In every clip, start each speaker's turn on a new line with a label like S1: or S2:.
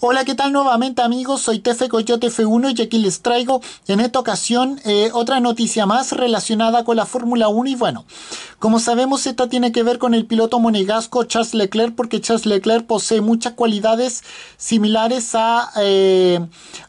S1: Hola, ¿qué tal nuevamente amigos? Soy Tefe Coyote F1 y aquí les traigo en esta ocasión eh, otra noticia más relacionada con la Fórmula 1 y bueno, como sabemos, esta tiene que ver con el piloto monegasco Charles Leclerc, porque Charles Leclerc posee muchas cualidades similares a, eh,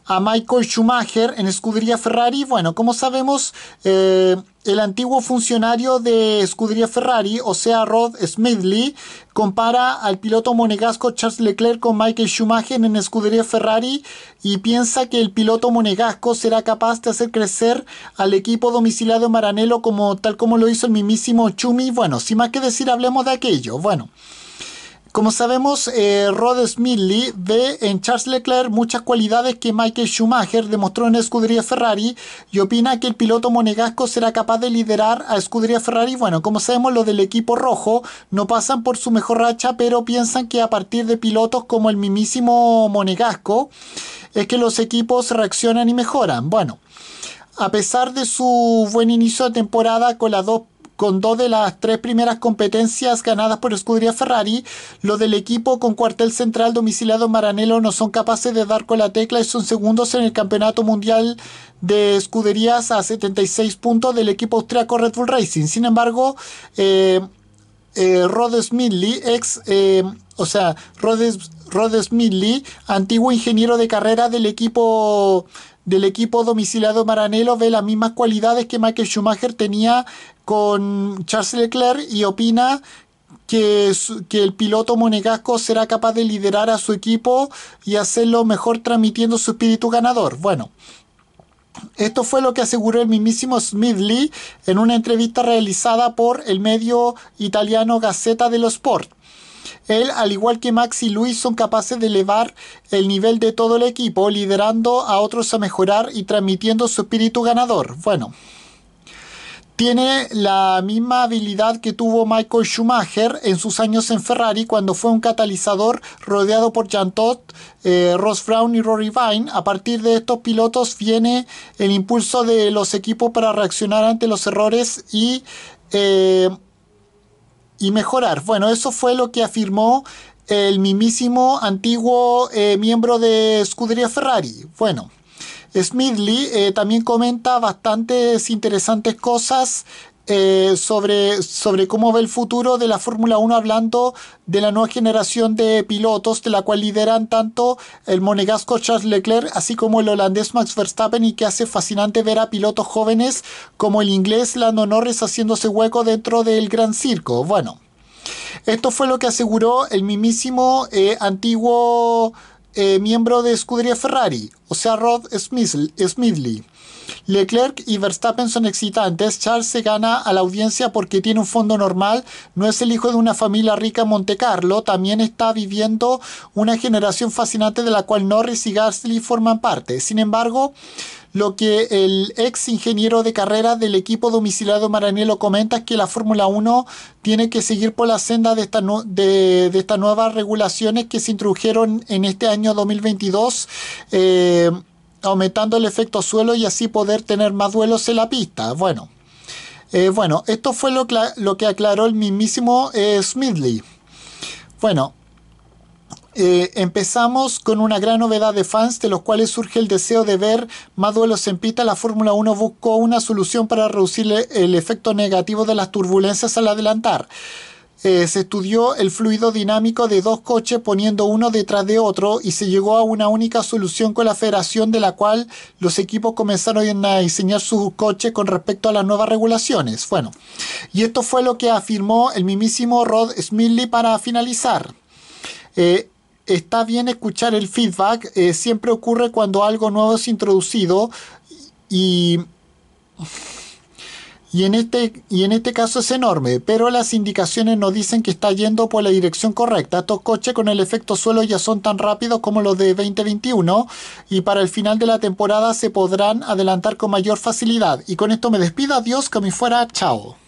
S1: a Michael Schumacher en escudería Ferrari. Bueno, como sabemos, eh, el antiguo funcionario de escudería Ferrari, o sea, Rod Smithley, compara al piloto monegasco Charles Leclerc con Michael Schumacher en escudería Ferrari y piensa que el piloto monegasco será capaz de hacer crecer al equipo domiciliado en Maranello como tal como lo hizo el mismísimo bueno, sin más que decir, hablemos de aquello. Bueno. Como sabemos, eh, Rod Smiley ve en Charles Leclerc muchas cualidades que Michael Schumacher demostró en escudería Ferrari y opina que el piloto monegasco será capaz de liderar a escudería Ferrari. Bueno, como sabemos, lo del equipo rojo no pasan por su mejor racha, pero piensan que a partir de pilotos como el mismísimo monegasco es que los equipos reaccionan y mejoran. Bueno. A pesar de su buen inicio de temporada con las dos con dos de las tres primeras competencias ganadas por Escudería Ferrari, los del equipo con cuartel central domiciliado en Maranello no son capaces de dar con la tecla y son segundos en el Campeonato Mundial de Escuderías a 76 puntos del equipo austríaco Red Bull Racing. Sin embargo, eh, eh, Rod ex, eh, o sea, Rod, antiguo ingeniero de carrera del equipo del equipo domiciliado Maranello ve las mismas cualidades que Michael Schumacher tenía con Charles Leclerc y opina que, el piloto monegasco será capaz de liderar a su equipo y hacerlo mejor transmitiendo su espíritu ganador. Bueno, esto fue lo que aseguró el mismísimo Smith Lee en una entrevista realizada por el medio italiano Gazzetta dello Sport. Él, al igual que Max y Luis, son capaces de elevar el nivel de todo el equipo, liderando a otros a mejorar y transmitiendo su espíritu ganador. Bueno tiene la misma habilidad que tuvo Michael Schumacher en sus años en Ferrari cuando fue un catalizador rodeado por Jean Todt, eh, Ross Brown y Rory Vine. A partir de estos pilotos viene el impulso de los equipos para reaccionar ante los errores y, eh, y mejorar. Bueno, eso fue lo que afirmó el mismísimo antiguo eh, miembro de Scuderia Ferrari. Bueno smithley eh, también comenta bastantes interesantes cosas eh, sobre, sobre cómo ve el futuro de la Fórmula 1 hablando de la nueva generación de pilotos, de la cual lideran tanto el monegasco Charles Leclerc, así como el holandés Max Verstappen, y que hace fascinante ver a pilotos jóvenes como el inglés Lando Norris haciéndose hueco dentro del gran circo. Bueno, esto fue lo que aseguró el mismísimo eh, antiguo eh, miembro de Escudería Ferrari, o sea, Rod Smithley. Leclerc y Verstappen son excitantes. Charles se gana a la audiencia porque tiene un fondo normal, no es el hijo de una familia rica en Monte Carlo, también está viviendo una generación fascinante de la cual Norris y Gasly forman parte. Sin embargo, lo que el ex ingeniero de carrera del equipo domiciliado Maranello comenta es que la Fórmula 1 tiene que seguir por la senda de, estas nuevas regulaciones que se introdujeron en este año 2022 aumentando el efecto suelo y así poder tener más duelos en la pista. Bueno, eh, bueno esto fue lo, que aclaró el mismísimo eh, Smithley. Bueno, eh, empezamos con una gran novedad de fans de los cuales surge el deseo de ver más duelos en pista. La Fórmula 1 buscó una solución para reducir el efecto negativo de las turbulencias al adelantar. Eh, se estudió el fluido dinámico de dos coches poniendo uno detrás de otro y se llegó a una única solución con la federación de la cual los equipos comenzaron a diseñar sus coches con respecto a las nuevas regulaciones. Bueno, y esto fue lo que afirmó el mismísimo Rod Smiley para finalizar. Eh, está bien escuchar el feedback, eh, siempre ocurre cuando algo nuevo es introducido y... Y en, este, y en este caso es enorme, pero las indicaciones nos dicen que está yendo por la dirección correcta. Estos coches con el efecto suelo ya son tan rápidos como los de 2021 y para el final de la temporada se podrán adelantar con mayor facilidad. Y con esto me despido, adiós, que me fuera, chao.